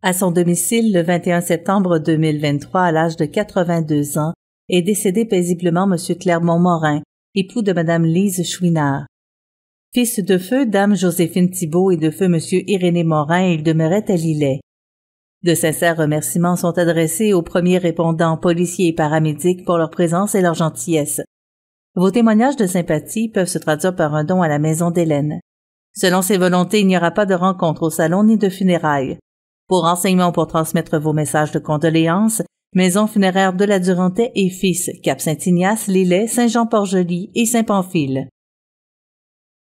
À son domicile le 21 septembre 2023 à l'âge de 82 ans est décédé paisiblement M. Clermont-Morin, époux de Mme Lise Chouinard. Fils de feu Dame Joséphine Thibault et de feu M. Irénée Morin, il demeurait à Lillet. De sincères remerciements sont adressés aux premiers répondants policiers et paramédics pour leur présence et leur gentillesse. Vos témoignages de sympathie peuvent se traduire par un don à la maison d'Hélène. Selon ses volontés, il n'y aura pas de rencontre au salon ni de funérailles. Pour renseignements pour transmettre vos messages de condoléances, Maison funéraire de la Durantais et Fils, Cap Saint-Ignace, Lillet, Saint-Jean-Port-Joli et Saint-Pamphile.